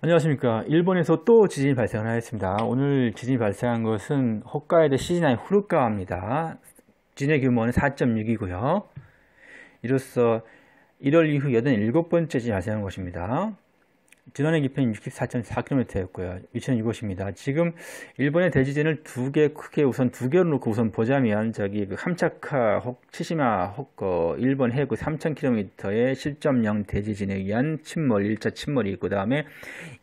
안녕하십니까. 일본에서 또 지진이 발생하였습니다. 오늘 지진이 발생한 것은 홋카이도 시즈나의 후루카와입니다. 지진의 규모는 4.6이고요. 이로써 1월 이후 87번째 지진이 발생한 것입니다. 지난해 기편이 64.4km였고요. 위치는 이곳입니다. 지금 일본의 대지진을 두 개 크게 우선 두 개로 놓고 우선 보자면 저기 그 함차카 치시마 호커 일본 해구 3,000km의 7.0 대지진에 의한 침몰 1차 침몰이 있고 그다음에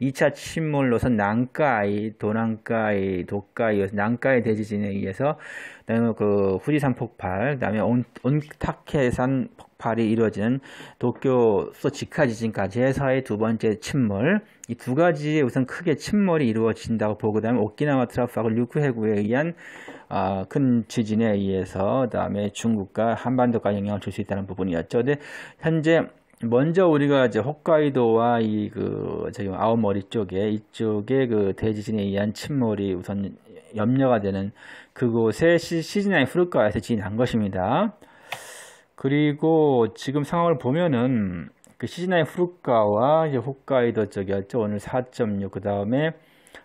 2차 침몰로선 난카이 도난카이 도카이 난카이 대지진에 의해서 그다음에 그 후지산 폭발 그다음에 온, 온타케산 폭발 폭발이 이어진 도쿄 소지카 지진까지 해서의 두 번째 침몰 이 두 가지에 우선 크게 침몰이 이루어진다고 보고 그다음에 오키나와 트라프파고류크 해구에 의한 어, 큰 지진에 의해서 그다음에 중국과 한반도까지 영향을 줄 수 있다는 부분이었죠. 근데 현재 먼저 우리가 이제 홋카이도와 이그 저기 아오머리 쪽에 이쪽에 그 대지진에 의한 침몰이 우선 염려가 되는 그곳에 시즌나이 후루카와에서 지진한 것입니다. 그리고 지금 상황을 보면은 그 시즈나의 후루카와 이제 홋카이도 쪽이었죠. 오늘 4.6, 그 다음에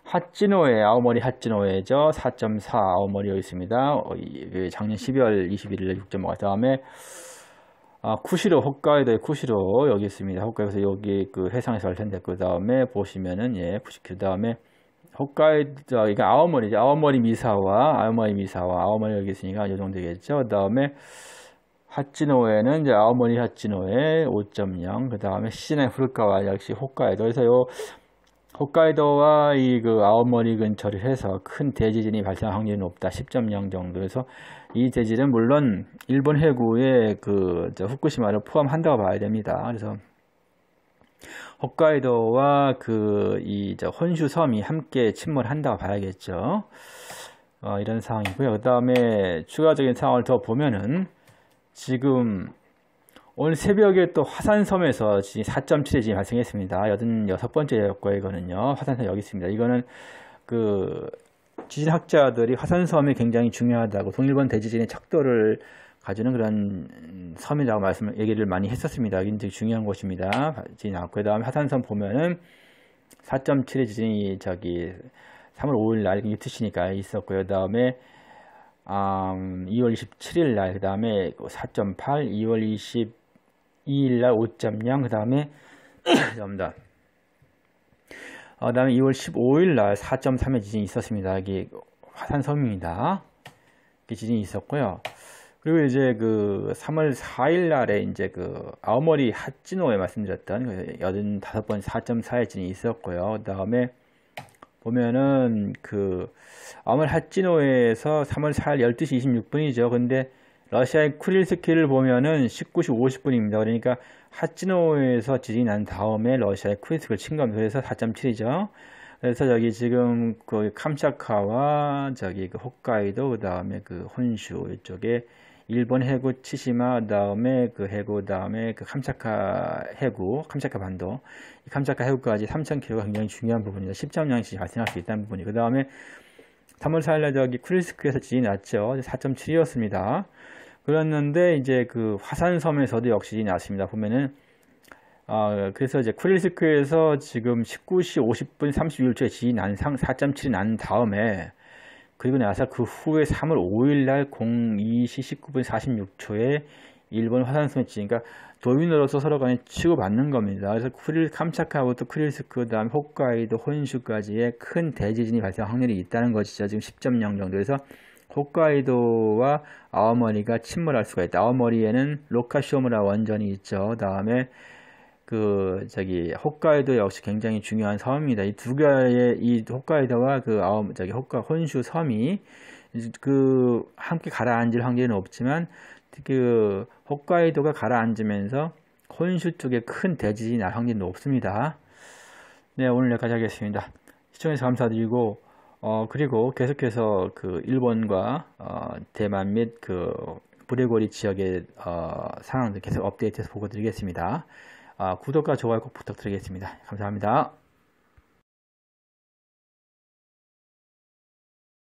핫지노에, 아오머리 핫지노에죠. 4.4아오머리에 있습니다. 어, 그 작년 12월 21일에 6 5그 다음에 아, 쿠시로, 홋카이도의 쿠시로 여기 있습니다. 홋카이도에서 여기 그회상에서할 텐데, 그 다음에 보시면은, 예, 그 다음에 홋카이도, 이러아오머리죠아오머리 미사와, 아오머리 미사와, 아오머리 여기 있으니까 이 정도겠죠. 그 다음에 하지노에는 이제 아오모리 핫지노에 5.0, 그 다음에 시네 후르카와 역시 호카이도 그래서 요호카이도와이 그 아오모리 근처를 해서 큰 대지진이 발생할 확률이 높다. 10.0 정도에서 이 대지는 물론 일본 해구의 그 후쿠시마를 포함한다고 봐야 됩니다. 그래서 홋카이도와 그 이 혼슈 섬이 함께 침몰한다고 봐야겠죠. 어, 이런 상황이고요. 그 다음에 추가적인 상황을 더 보면은 지금 오늘 새벽에 또 화산섬에서 지금 4.7이 지금 발생했습니다. 8 6번째였고 이거는요. 화산섬 여기 있습니다. 이거는 그 지진학자들이 화산섬이 굉장히 중요하다고 동일본 대지진의 척도를 가지는 그런 섬이라고 말씀을 얘기를 많이 했었습니다. 굉장히 중요한 곳입니다. 지진 나왔고 그다음에 화산섬 보면은 4.7의 지진이 저기 3월 5일 날 2트시니까 있었고요. 그다음에 음, 2월 27일 날, 그 다음에 4.8, 2월 22일 날 5.0, 그 다음에, 죄송합니다. 어, 그 다음에 2월 15일 날 4.3의 지진이 있었습니다. 여기 화산섬입니다. 이게 지진이 있었고요. 그리고 이제 그 3월 4일 날에 이제 그 아오머리 핫진호에 말씀드렸던 85번 그 4.4의 지진이 있었고요. 그 다음에 보면은 그 아무리 핫지노에서 3월 4일 12시 26분이죠. 근데 러시아의 쿠릴스키를 보면은 19시 50분입니다. 그러니까 핫지노에서 지진이 난 다음에 러시아의 쿠릴스키를 친 겁니다. 그래서 4.7이죠. 그래서 여기 지금 그 캄차카와 저기 그 홋카이도 그다음에 그 혼슈 이쪽에 일본 해구 치시마 다음에 그 해구 다음에 그 캄차카 해구 캄차카 반도 이 캄차카 해구까지 3,000km가 굉장히 중요한 부분이다. 1 0 0이 발생할 수 있다는 부분이 그 다음에 3월 4일날 저기 쿠릴스크에서 지진이 났죠. 4.7이었습니다. 그랬는데 이제 그 화산섬에서도 역시 지진이 났습니다. 보면은 아, 그래서 이제 쿠릴스크에서 지금 19시 50분 31초에 지진 난 4.7이 난 다음에 그리고 나서 그 후에 3월 5일 날 02시 19분 46초에 일본 화산섬지 그러니까 조민으로서 서로 간에 치고받는 겁니다. 그래서 쿠릴 캄차카부터 크릴스크 그다음 홋카이도 혼슈까지의 큰 대지진이 발생 확률이 있다는 것이죠. 지금 10.0 정도. 그래서 홋카이도와 아오머리가 침몰할 수가 있다. 아오머리에는 로카시오무라 원전이 있죠. 다음에 그 저기 홋카이도 역시 굉장히 중요한 섬입니다. 이 두 개의 이 홋카이도와 그 아오 저기 홋카 혼슈 섬이 그 함께 가라앉을 확률은 없지만 그 홋카이도가 가라앉으면서 혼슈 쪽에 큰 대지진이 날 확률은 높습니다. 네, 오늘 여기까지 하겠습니다. 시청해서 주셔 감사드리고 어 그리고 계속해서 그 일본과 어 대만 및 그 브레고리 지역의 어 상황들 계속 업데이트해서 보고 드리겠습니다. 아, 구독과 좋아요 꼭 부탁드리겠습니다. 감사합니다.